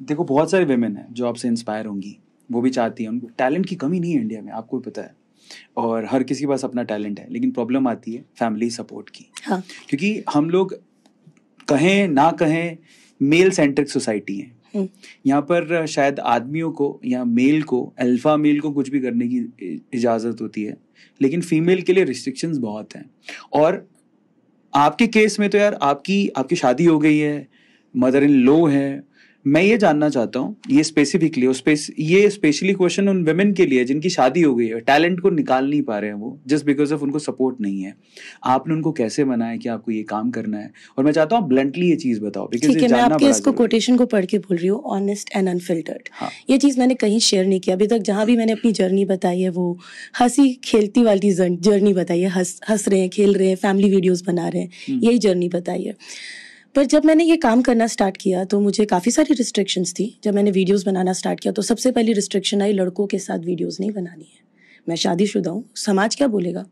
देखो बहुत सारी वेमेन हैं जो आपसे इंस्पायर होंगी वो भी चाहती हैं उनको टैलेंट की कमी नहीं है इंडिया में आपको भी पता है और हर किसी के पास अपना टैलेंट है लेकिन प्रॉब्लम आती है फैमिली सपोर्ट की हाँ. क्योंकि हम लोग कहें ना कहें मेल सेंट्रिक सोसाइटी है यहाँ पर शायद आदमियों को या मेल को अल्फा मेल को कुछ भी करने की इजाज़त होती है लेकिन फीमेल के लिए रिस्ट्रिक्शंस बहुत हैं और आपके केस में तो यार आपकी आपकी शादी हो गई है मदर इन लो है मैं ये जानना चाहता हूँ ये स्पेसिफिकली ये स्पेशली क्वेश्चन उन वेमेन के लिए जिनकी शादी हो गई है टैलेंट को निकाल नहीं पा रहे हैं वो जस्ट बिकॉज ऑफ उनको सपोर्ट नहीं है आपने उनको कैसे बनाया कि आपको ये काम करना है और मैं चाहता हूँ ब्लंटली ये चीज बताओ बिकॉज मैं आपके इसको कोटेशन को पढ़ के बोल रही हूँ ऑनेस्ट एंड अनफिल्टर्ड ये चीज मैंने कहीं शेयर नहीं किया अभी तक जहाँ भी मैंने अपनी जर्नी बताई है वो हंसी खेलती वाली जर्नी बताई है हंस रहे हैं खेल रहे हैं फैमिली वीडियोज बना रहे हैं हम्म। यही जर्नी बताई है पर जब मैंने ये काम करना स्टार्ट किया तो मुझे काफ़ी सारी रिस्ट्रिक्शंस थी जब मैंने वीडियोस बनाना स्टार्ट किया तो सबसे पहली रिस्ट्रिक्शन आई लड़कों के साथ वीडियोस नहीं बनानी है मैं शादीशुदा हूँ समाज क्या बोलेगा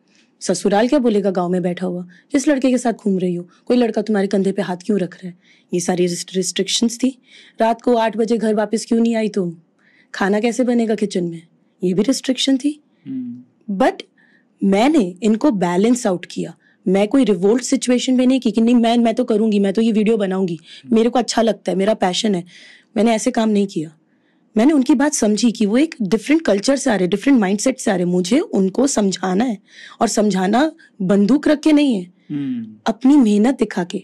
ससुराल क्या बोलेगा गांव में बैठा हुआ किस लड़के के साथ घूम रही हो कोई लड़का तुम्हारे कंधे पे हाथ क्यों रख रहा है ये सारी रिस्ट्रिक्शंस थी रात को आठ बजे घर वापस क्यों नहीं आई तुम खाना कैसे बनेगा किचन में ये भी रिस्ट्रिक्शन थी बट हम्म। मैंने इनको बैलेंस आउट किया मैं कोई रिवोल्ट सिचुएशन में नहीं की कि नहीं मैं मैं तो करूंगी मैं तो ये वीडियो बनाऊंगी मेरे को अच्छा लगता है मेरा पैशन है मैंने ऐसे काम नहीं किया मैंने उनकी बात समझी कि वो एक डिफरेंट कल्चर से आ रहे डिफरेंट सेट से आ रहे मुझे उनको समझाना है और समझाना बंदूक रख के नहीं है हम्म। अपनी मेहनत दिखा के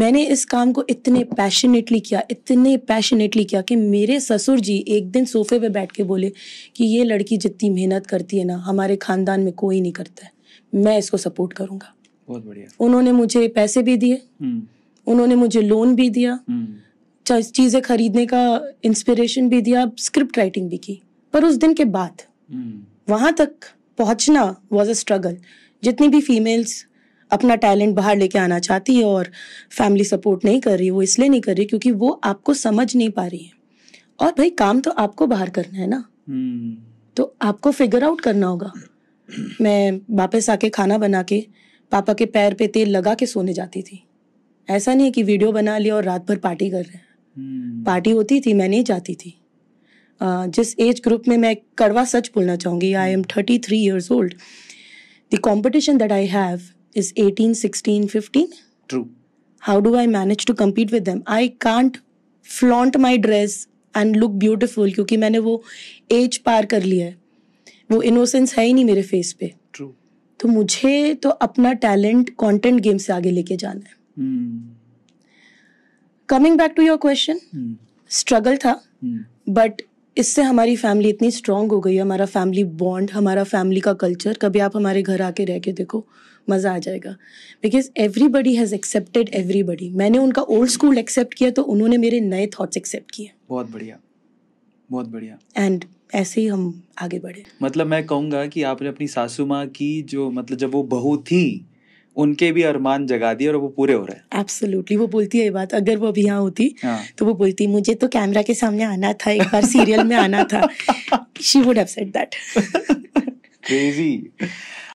मैंने इस काम को इतने पैशनेटली किया इतने पैशनेटली किया कि मेरे ससुर जी एक दिन सोफे पे बैठ के बोले कि ये लड़की जितनी मेहनत करती है ना हमारे खानदान में कोई नहीं करता है मैं इसको सपोर्ट करूंगा बहुत बढ़िया उन्होंने मुझे पैसे भी दिए हम्म। उन्होंने मुझे लोन भी दिया हम्म। चीजें खरीदने का इंस्पिरेशन भी दिया स्क्रिप्ट राइटिंग भी की पर उस दिन के बाद हम्म। वहां तक पहुंचना वॉज अ स्ट्रगल जितनी भी फीमेल्स अपना टैलेंट बाहर लेके आना चाहती है और फैमिली सपोर्ट नहीं कर रही वो इसलिए नहीं कर रही क्योंकि वो आपको समझ नहीं पा रही है और भाई काम तो आपको बाहर करना है ना तो आपको फिगर आउट करना होगा मैं वापस आके खाना बना के पापा के पैर पे तेल लगा के सोने जाती थी ऐसा नहीं कि वीडियो बना लिया और रात भर पार्टी कर रहे हैं हम्म। पार्टी होती थी मैं नहीं जाती थी जिस एज ग्रुप में मैं कड़वा सच बोलना चाहूँगी I am thirty three years old the competition that I have is eighteen sixteen fifteen true how do I manage to compete with them I can't flaunt my dress and look beautiful क्योंकि मैंने वो as पार कर लिया है वो innocence है ही नहीं मेरे फेस पे True. तो मुझे तो अपना टैलेंट कंटेंट गेम से आगे लेके जाना है coming back to your question struggle था बट hmm. इससे हमारी फैमिली इतनी स्ट्रांग हो गई हमारा फैमिली बॉन्ड हमारा फैमिली का कल्चर कभी आप हमारे घर आके रह के देखो मज़ा आ जाएगा because everybody has accepted everybody मैंने उनका ओल्ड स्कूल एक्सेप्ट किया तो उन्होंने मेरे नए थॉट्स एक्सेप्ट किए बहुत बढ़िया बहुत बढ़िया एंड ऐसे ही हम आगे बढ़े मतलब मैं कहूंगा कि आपने अपनी सासू माँ की जो मतलब जब वो बहू थी उनके भी अरमान जगा दिए और वो पूरे हो रहे हैं एब्सोल्युटली वो बोलती है ये बात अगर वो अभी यहाँ होती हाँ. तो वो बोलती मुझे तो कैमरा के सामने आना था एक बार सीरियल में आना था she would have said that crazy